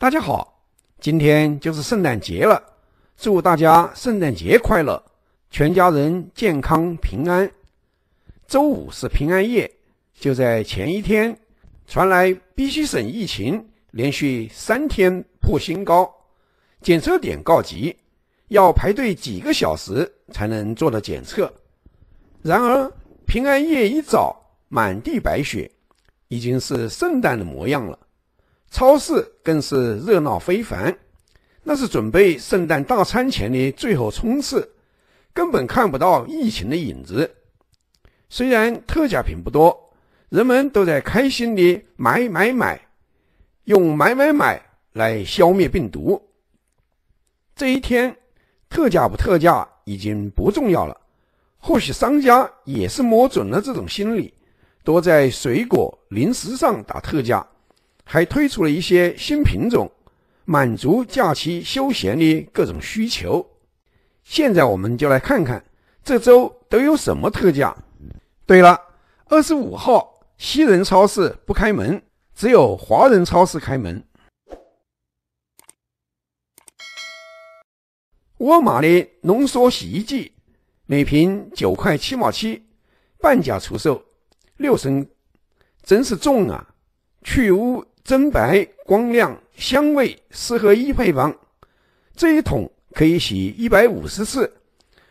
大家好，今天就是圣诞节了，祝大家圣诞节快乐，全家人健康平安。周五是平安夜，就在前一天，传来必须省疫情连续三天破新高，检测点告急，要排队几个小时才能做到检测。然而平安夜一早，满地白雪，已经是圣诞的模样了。超市更是热闹非凡，那是准备圣诞大餐前的最后冲刺，根本看不到疫情的影子。虽然特价品不多，人们都在开心的买买买，用买买买来消灭病毒。这一天，特价不特价已经不重要了，或许商家也是摸准了这种心理，多在水果、零食上打特价。还推出了一些新品种，满足假期休闲的各种需求。现在我们就来看看这周都有什么特价。对了，二十五号西人超市不开门，只有华人超市开门。沃尔玛的浓缩洗衣剂，每瓶九块七毛七，半价出售，六升，真是重啊！去污。增白光亮，香味四合一配方，这一桶可以洗一百五十次，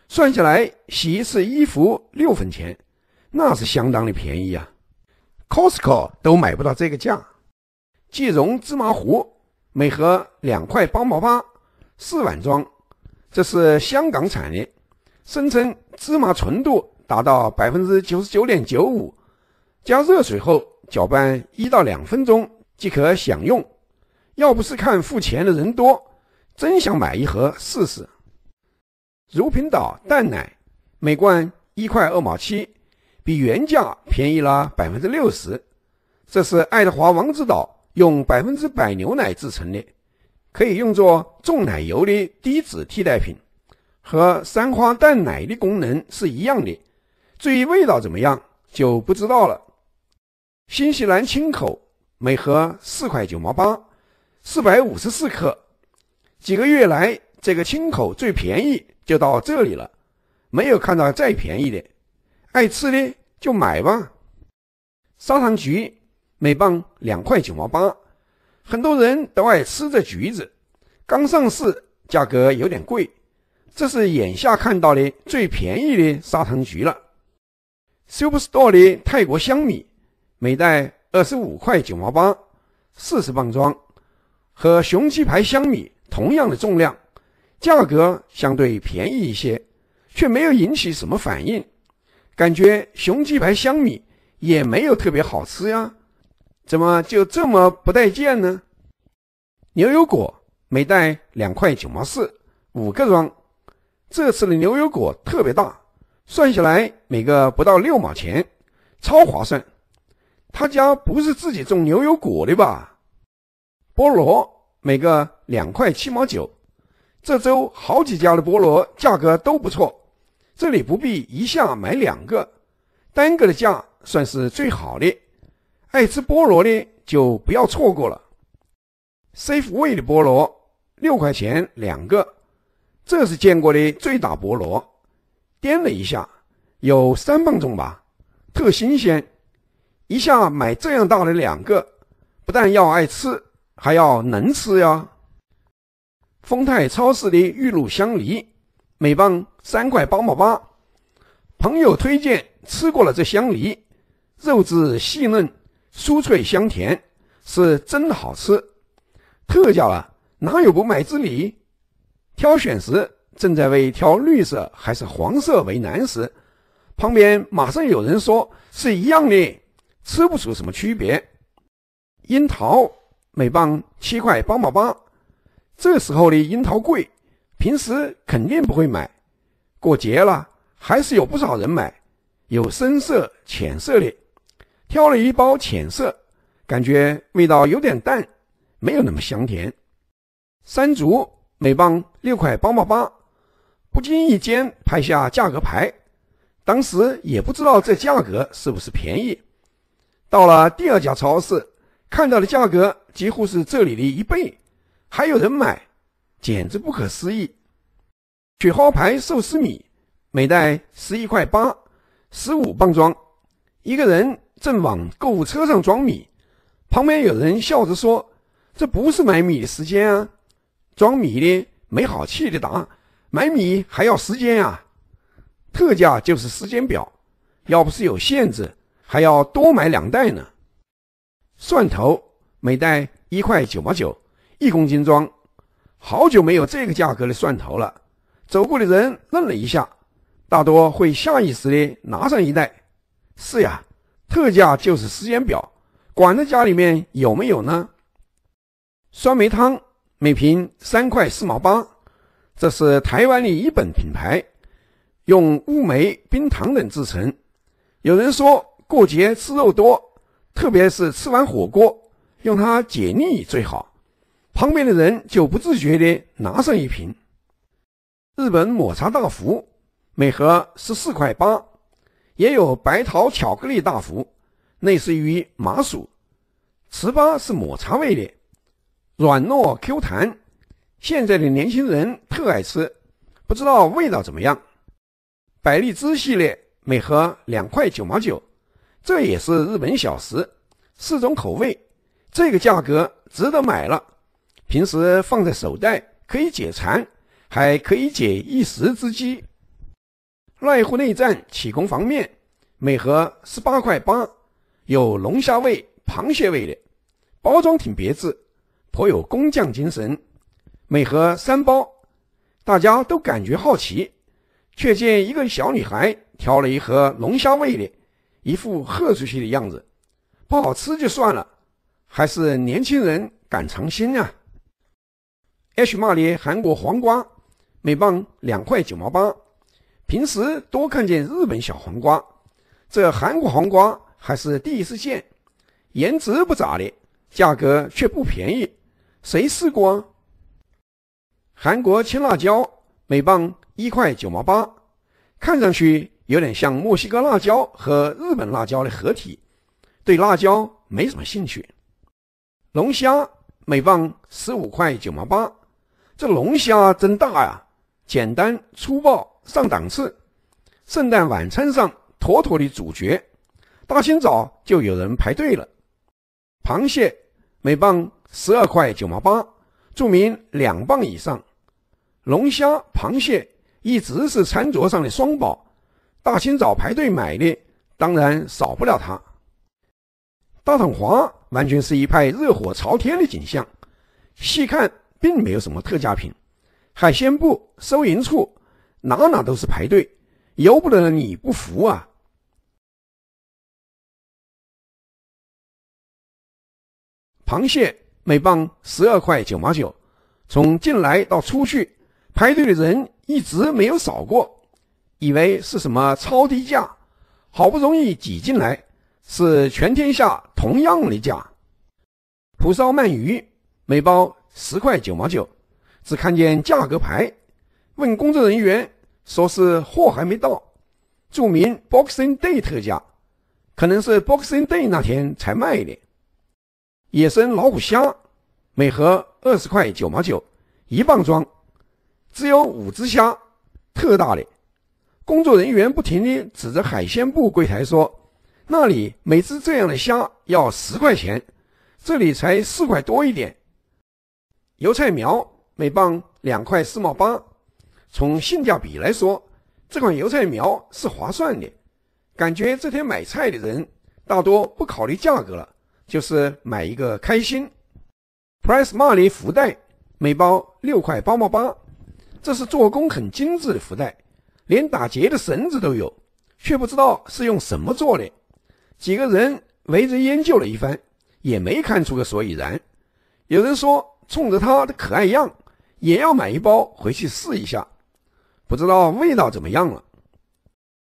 算下来洗一次衣服六分钱，那是相当的便宜啊！Costco 都买不到这个价。即溶芝麻糊，每盒两块八毛八，四碗装，这是香港产的，声称芝麻纯度达到百分之九十九点九五，加热水后搅拌一到两分钟。即可享用。要不是看付钱的人多，真想买一盒试试。如平岛淡奶，每罐一块二毛七，比原价便宜了百分之六十。这是爱德华王子岛用百分之百牛奶制成的，可以用作重奶油的低脂替代品，和三花淡奶的功能是一样的。至于味道怎么样，就不知道了。新西兰青口。每盒四块九毛八，四百五十四克。几个月来，这个青口最便宜就到这里了，没有看到再便宜的。爱吃的就买吧。砂糖橘每磅两块九毛八，很多人都爱吃这橘子。刚上市，价格有点贵。这是眼下看到的最便宜的砂糖橘了。Superstore 的泰国香米，每袋。二十五块九毛八，四十磅装，和雄鸡牌香米同样的重量，价格相对便宜一些，却没有引起什么反应。感觉雄鸡牌香米也没有特别好吃呀，怎么就这么不待见呢？牛油果每袋两块九毛四，五个装。这次的牛油果特别大，算下来每个不到六毛钱，超划算。他家不是自己种牛油果的吧？菠萝每个两块七毛九，这周好几家的菠萝价格都不错。这里不必一下买两个，单个的价算是最好的。爱吃菠萝的就不要错过了。Safe Way 的菠萝六块钱两个，这是见过的最大菠萝，掂了一下有三磅重吧，特新鲜。一下买这样大的两个，不但要爱吃，还要能吃呀！丰泰超市的玉露香梨，每磅三块八毛八。朋友推荐吃过了这香梨，肉质细嫩、酥脆香甜，是真好吃。特价啊，哪有不买之理？挑选时正在为挑绿色还是黄色为难时，旁边马上有人说是一样的。吃不出什么区别。樱桃每磅七块八毛八，这时候的樱桃贵，平时肯定不会买。过节了，还是有不少人买。有深色、浅色的，挑了一包浅色，感觉味道有点淡，没有那么香甜。山竹每磅六块八毛八，不经意间拍下价格牌，当时也不知道这价格是不是便宜。到了第二家超市，看到的价格几乎是这里的一倍，还有人买，简直不可思议。雪花牌寿司米，每袋十一块八，十五磅装。一个人正往购物车上装米，旁边有人笑着说：“这不是买米的时间啊！”装米的没好气的答：“买米还要时间啊，特价就是时间表，要不是有限制。”还要多买两袋呢。蒜头每袋一块九毛九，一公斤装。好久没有这个价格的蒜头了。走过的人愣了一下，大多会下意识的拿上一袋。是呀，特价就是时间表，管他家里面有没有呢。酸梅汤每瓶三块四毛八，这是台湾的一本品牌，用乌梅、冰糖等制成。有人说。过节吃肉多，特别是吃完火锅，用它解腻最好。旁边的人就不自觉的拿上一瓶。日本抹茶大福，每盒十四块八，也有白桃巧克力大福，类似于麻薯，糍粑是抹茶味的，软糯 Q 弹，现在的年轻人特爱吃，不知道味道怎么样。百利滋系列，每盒两块九毛九。这也是日本小食，四种口味，这个价格值得买了。平时放在手袋可以解馋，还可以解一时之饥。濑户内战起功方面，每盒十八块八，有龙虾味、螃蟹味的，包装挺别致，颇有工匠精神。每盒三包，大家都感觉好奇，却见一个小女孩挑了一盒龙虾味的。一副喝出去的样子，不好吃就算了，还是年轻人敢尝新啊。H 骂咧韩国黄瓜，每磅两块九毛八，平时多看见日本小黄瓜，这韩国黄瓜还是第一次见，颜值不咋的，价格却不便宜，谁试过？韩国青辣椒每磅一块九毛八，看上去。有点像墨西哥辣椒和日本辣椒的合体，对辣椒没什么兴趣。龙虾每磅十五块九毛八，这龙虾真大呀！简单粗暴上档次，圣诞晚餐上妥妥的主角。大清早就有人排队了。螃蟹每磅十二块九毛八，注明两磅以上。龙虾、螃蟹一直是餐桌上的双宝。大清早排队买的，当然少不了他。大统华完全是一派热火朝天的景象，细看并没有什么特价品。海鲜部收银处哪哪都是排队，由不得你不服啊！螃蟹每磅十二块九毛九，从进来到出去，排队的人一直没有少过。以为是什么超低价，好不容易挤进来，是全天下同样的价。蒲烧鳗鱼每包十块九毛九，只看见价格牌，问工作人员，说是货还没到，注明 Boxing Day 特价，可能是 Boxing Day 那天才卖的。野生老虎虾，每盒二十块九毛九，一磅装，只有五只虾，特大的。工作人员不停地指着海鲜部柜台说：“那里每只这样的虾要十块钱，这里才四块多一点。油菜苗每磅两块四毛八，从性价比来说，这款油菜苗是划算的。感觉这天买菜的人大多不考虑价格了，就是买一个开心。Price m o n e y 福袋每包六块八毛八，这是做工很精致的福袋。”连打结的绳子都有，却不知道是用什么做的。几个人围着研究了一番，也没看出个所以然。有人说，冲着它的可爱样，也要买一包回去试一下，不知道味道怎么样了。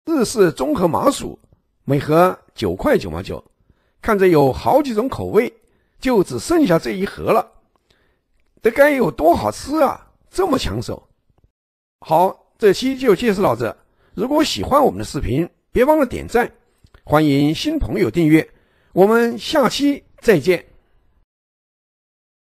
日式综合麻薯，每盒九块九毛九，看着有好几种口味，就只剩下这一盒了。这该有多好吃啊！这么抢手，好。这期就介绍到这。如果喜欢我们的视频，别忘了点赞，欢迎新朋友订阅。我们下期再见。